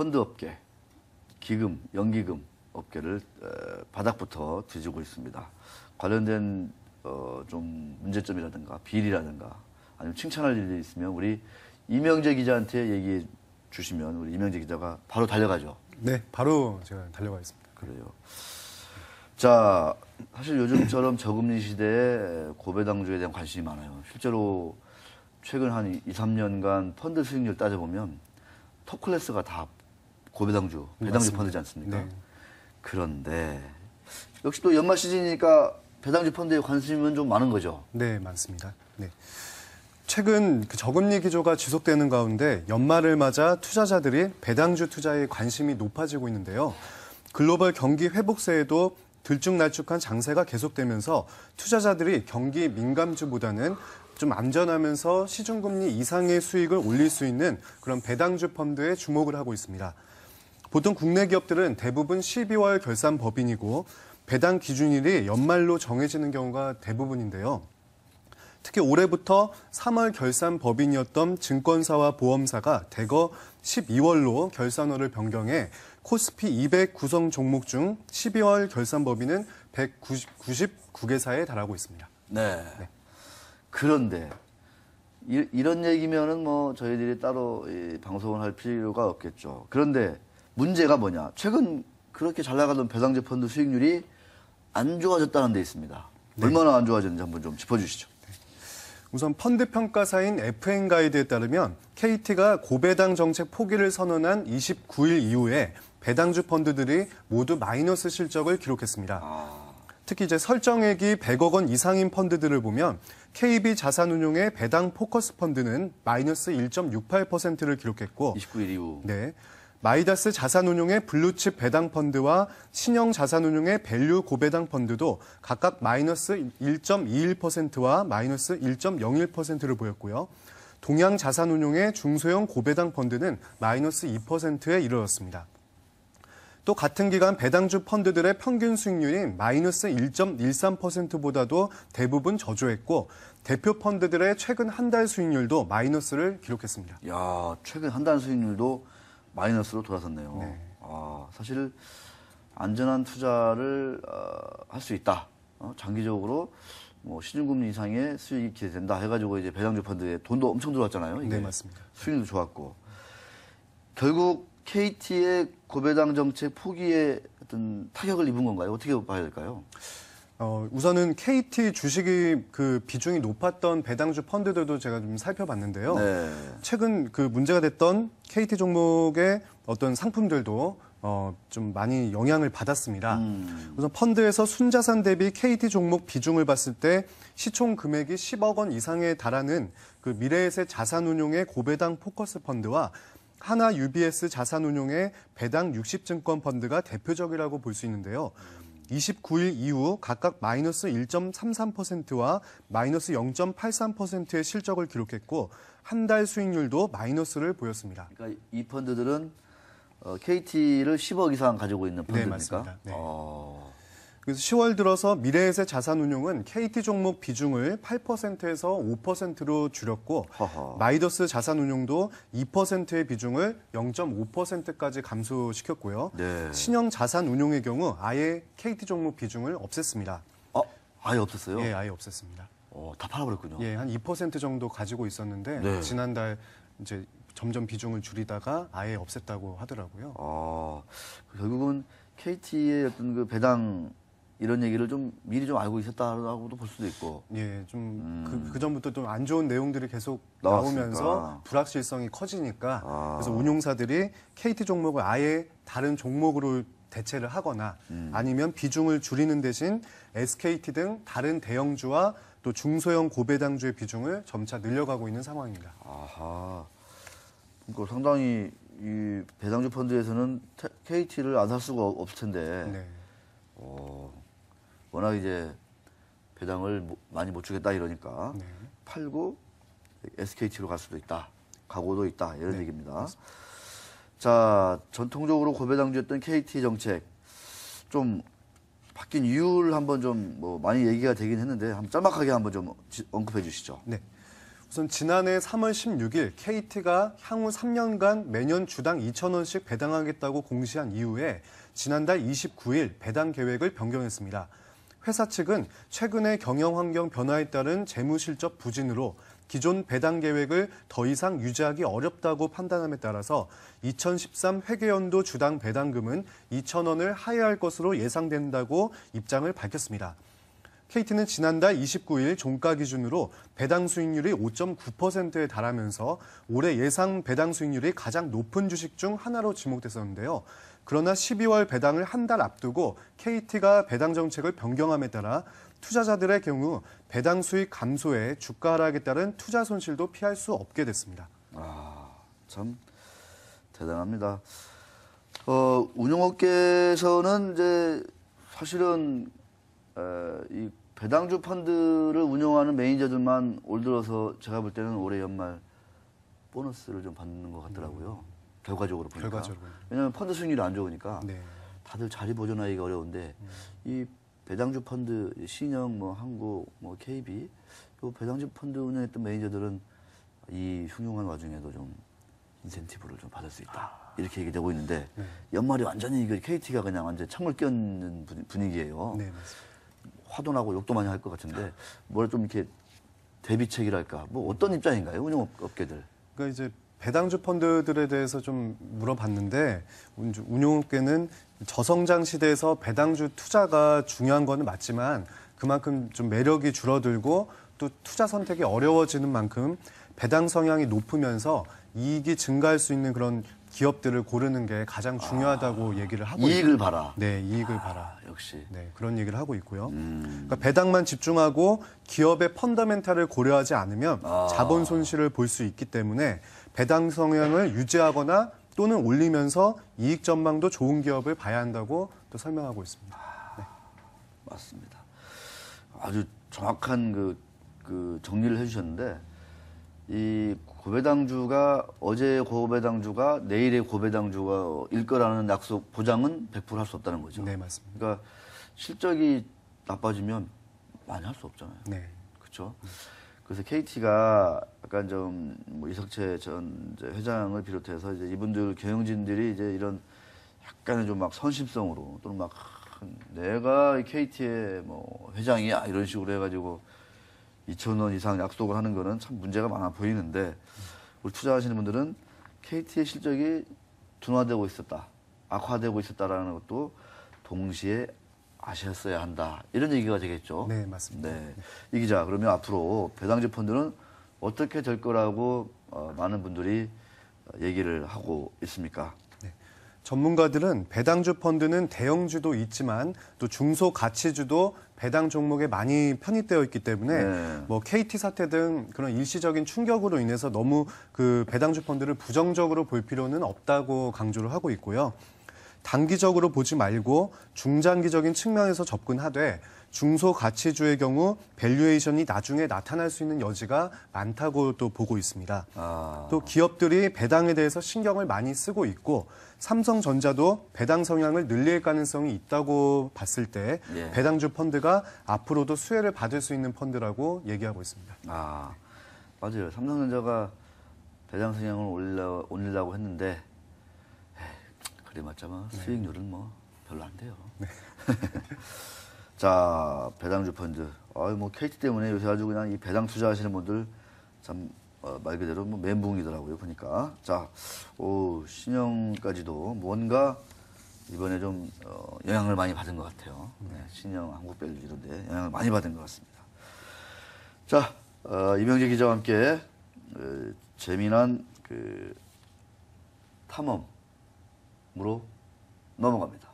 펀드 업계, 기금, 연기금 업계를 어, 바닥부터 뒤지고 있습니다. 관련된 어, 좀 문제점이라든가 비리라든가 아니면 칭찬할 일이 있으면 우리 이명재 기자한테 얘기해 주시면 우리 이명재 기자가 바로 달려가죠. 네, 바로 제가 달려가있습니다 그래요. 자, 사실 요즘처럼 저금리 시대에 고배당주에 대한 관심이 많아요. 실제로 최근 한 2, 3년간 펀드 수익률 따져보면 톱 클래스가 다 고배당주, 배당주 펀드지 않습니까? 네. 그런데 역시 또 연말 시즌이니까 배당주 펀드에 관심은 좀 많은 거죠? 네, 많습니다. 네. 최근 그 저금리 기조가 지속되는 가운데 연말을 맞아 투자자들이 배당주 투자에 관심이 높아지고 있는데요. 글로벌 경기 회복세에도 들쭉날쭉한 장세가 계속되면서 투자자들이 경기 민감주보다는 좀 안전하면서 시중금리 이상의 수익을 올릴 수 있는 그런 배당주 펀드에 주목을 하고 있습니다. 보통 국내 기업들은 대부분 12월 결산 법인이고 배당 기준일이 연말로 정해지는 경우가 대부분인데요. 특히 올해부터 3월 결산 법인이었던 증권사와 보험사가 대거 12월로 결산월을 변경해 코스피 200 구성 종목 중 12월 결산 법인은 199개사에 달하고 있습니다. 네. 네. 그런데 이, 런 얘기면은 뭐 저희들이 따로 이 방송을 할 필요가 없겠죠. 그런데 문제가 뭐냐. 최근 그렇게 잘 나가던 배당재 펀드 수익률이 안 좋아졌다는 데 있습니다. 네. 얼마나 안 좋아졌는지 한번 좀 짚어주시죠. 네. 우선 펀드 평가사인 FN 가이드에 따르면 KT가 고배당 정책 포기를 선언한 29일 이후에 배당주 펀드들이 모두 마이너스 실적을 기록했습니다. 아... 특히 이제 설정액이 100억 원 이상인 펀드들을 보면 KB 자산운용의 배당 포커스 펀드는 마이너스 1.68%를 기록했고 29일 이후 네 마이다스 자산운용의 블루칩 배당 펀드와 신형 자산운용의 밸류 고배당 펀드도 각각 마이너스 1.21%와 마이너스 1.01%를 보였고요. 동양 자산운용의 중소형 고배당 펀드는 마이너스 2%에 이르렀습니다. 또 같은 기간 배당주 펀드들의 평균 수익률인 마이너스 1.13%보다도 대부분 저조했고 대표 펀드들의 최근 한 달 수익률도 마이너스를 기록했습니다. 야, 최근 한 달 수익률도 마이너스로 돌아섰네요. 네. 아, 사실 안전한 투자를 어, 할 수 있다. 어, 장기적으로 뭐 시중금리 이상의 수익이 기대된다 해가지고 이제 배당주 펀드에 돈도 엄청 들어왔잖아요. 이게. 네, 맞습니다. 수익도 좋았고 결국 KT의 고배당 정책 포기에 어떤 타격을 입은 건가요? 어떻게 봐야 될까요? 어, 우선은 KT 주식이 그 비중이 높았던 배당주 펀드들도 제가 좀 살펴봤는데요. 네. 최근 그 문제가 됐던 KT 종목의 어떤 상품들도 어, 좀 많이 영향을 받았습니다. 음. 우선 펀드에서 순자산 대비 KT 종목 비중을 봤을 때 시총 금액이 10억 원 이상에 달하는 그 미래에셋 자산운용의 고배당 포커스 펀드와 하나 UBS 자산운용의 배당 60증권 펀드가 대표적이라고 볼 수 있는데요. 29일 이후 각각 마이너스 1.33%와 마이너스 0.83%의 실적을 기록했고 한 달 수익률도 마이너스를 보였습니다. 그러니까 이 펀드들은 KT를 어, 10억 이상 가지고 있는 네, 펀드입니까? 네, 맞습니다. 네. 어... 그래서 10월 들어서 미래에셋 자산운용은 KT 종목 비중을 8%에서 5%로 줄였고 허허. 마이더스 자산운용도 2%의 비중을 0.5%까지 감소시켰고요. 네. 신형 자산운용의 경우 아예 KT 종목 비중을 없앴습니다. 아, 아예 없앴어요? 예, 아예 없앴습니다. 어, 다 팔아버렸군요. 예, 한 2% 정도 가지고 있었는데 네. 지난달 이제 점점 비중을 줄이다가 아예 없앴다고 하더라고요. 아, 결국은 KT의 어떤 그 배당 이런 얘기를 좀 미리 좀 알고 있었다라고도 볼 수도 있고. 예, 좀그 음. 그, 그 전부터 좀 안 좋은 내용들이 계속 나왔으니까. 나오면서 불확실성이 커지니까 아. 그래서 운용사들이 KT 종목을 아예 다른 종목으로 대체를 하거나 음. 아니면 비중을 줄이는 대신 SKT 등 다른 대형주와 또 중소형 고배당주의 비중을 점차 늘려가고 있는 상황입니다. 아하. 그러니까 상당히 이 배당주 펀드에서는 KT를 안 살 수가 없을 텐데. 네. 어, 워낙 이제 배당을 많이 못 주겠다 이러니까 네. 팔고 SKT로 갈 수도 있다. 각오도 있다. 이런 네. 얘기입니다. 맞습니다. 자, 전통적으로 고배당주였던 KT 정책 좀 바뀐 이유를 한번 좀 뭐 많이 얘기가 되긴 했는데 한번 짤막하게 한번 좀 언급해 주시죠. 네. 우선 지난해 3월 16일 KT가 향후 3년간 매년 주당 2천원씩 배당하겠다고 공시한 이후에 지난달 29일 배당 계획을 변경했습니다. 회사 측은 최근의 경영 환경 변화에 따른 재무 실적 부진으로 기존 배당 계획을 더 이상 유지하기 어렵다고 판단함에 따라서 2013 회계연도 주당 배당금은 2천원을 하회할 것으로 예상된다고 입장을 밝혔습니다. KT는 지난달 29일 종가 기준으로 배당 수익률이 5.9%에 달하면서 올해 예상 배당 수익률이 가장 높은 주식 중 하나로 지목됐었는데요. 그러나 12월 배당을 한 달 앞두고 KT가 배당 정책을 변경함에 따라 투자자들의 경우 배당 수익 감소에 주가 하락에 따른 투자 손실도 피할 수 없게 됐습니다. 아, 참 대단합니다. 어, 운영업계에서는 이제 사실은 에, 이 배당주 펀드를 운영하는 매니저들만 올 들어서 제가 볼 때는 올해 연말 보너스를 좀 받는 것 같더라고요. 음. 결과적으로 보니까. 결과적으로. 왜냐하면 펀드 수익률이 안 좋으니까 네. 다들 자리 보존하기가 어려운데 음. 이 배당주 펀드 신영 뭐 한국 뭐 KB 요 배당주 펀드 운영했던 매니저들은 이 흉흉한 와중에도 좀 인센티브를 좀 받을 수 있다 아. 이렇게 얘기되고 있는데 네. 연말이 완전히 이거 KT가 그냥 완전 창을 끼얹는 분위기예요. 네, 화도 나고 욕도 많이 할 것 같은데 뭘 좀 이렇게 대비책이랄까 뭐 어떤 입장인가요 운영업계들? 그러니까 이제 배당주 펀드들에 대해서 좀 물어봤는데 운용업계는 저성장 시대에서 배당주 투자가 중요한 거는 맞지만 그만큼 좀 매력이 줄어들고 또 투자 선택이 어려워지는 만큼 배당 성향이 높으면서 이익이 증가할 수 있는 그런 기업들을 고르는 게 가장 중요하다고 아, 얘기를 하고 이익을 봐라. 네, 이익을 아, 봐라. 역시. 네, 그런 얘기를 하고 있고요. 음. 그러니까 배당만 집중하고 기업의 펀더멘탈을 고려하지 않으면 아. 자본 손실을 볼 수 있기 때문에 배당 성향을 유지하거나 또는 올리면서 이익 전망도 좋은 기업을 봐야 한다고 또 설명하고 있습니다. 네. 맞습니다. 아주 정확한 그, 그 정리를 해주셨는데 이 고배당주가 어제 고배당주가 내일의 고배당주가 일 거라는 약속 보장은 100%할 수 없다는 거죠. 네 맞습니다. 그러니까 실적이 나빠지면 많이 할 수 없잖아요. 네. 그렇죠. 그래서 KT가 약간 좀뭐 이석채 전 회장을 비롯해서 이제 이분들 경영진들이 이제 이런 약간의 좀 막 선심성으로 또는 막 내가 이 KT의 뭐 회장이야 이런 식으로 해가지고 2천 원 이상 약속을 하는 거는 참 문제가 많아 보이는데 우리 투자하시는 분들은 KT의 실적이 둔화되고 있었다, 악화되고 있었다라는 것도 동시에 아셨어야 한다 이런 얘기가 되겠죠. 네 맞습니다. 네. 이 기자 그러면 앞으로 배당제 펀드는 어떻게 될 거라고 어, 많은 분들이 어, 얘기를 하고 있습니까? 네. 전문가들은 배당주 펀드는 대형주도 있지만 또 중소 가치주도 배당 종목에 많이 편입되어 있기 때문에 네. 뭐 KT 사태 등 그런 일시적인 충격으로 인해서 너무 그 배당주 펀드를 부정적으로 볼 필요는 없다고 강조를 하고 있고요. 단기적으로 보지 말고 중장기적인 측면에서 접근하되 중소가치주의 경우 밸류에이션이 나중에 나타날 수 있는 여지가 많다고 또 보고 있습니다. 아... 또 기업들이 배당에 대해서 신경을 많이 쓰고 있고 삼성전자도 배당 성향을 늘릴 가능성이 있다고 봤을 때 예. 배당주 펀드가 앞으로도 수혜를 받을 수 있는 펀드라고 얘기하고 있습니다. 아 맞아요. 삼성전자가 배당 성향을 올리려, 올리려고 했는데 그래 맞자마 네. 수익률은 뭐 별로 안 돼요. 네. 자, 배당주 펀드. 아유, 뭐, KT 때문에 요새 아주 그냥 이 배당 투자하시는 분들 참, 어, 말 그대로 뭐 멘붕이더라고요, 보니까. 자, 오, 신형까지도 뭔가 이번에 좀, 어, 영향을 많이 받은 것 같아요. 네, 신형 한국밸류 이런데 영향을 많이 받은 것 같습니다. 자, 어, 이명재 기자와 함께, 그, 재미난 그, 탐험으로 넘어갑니다.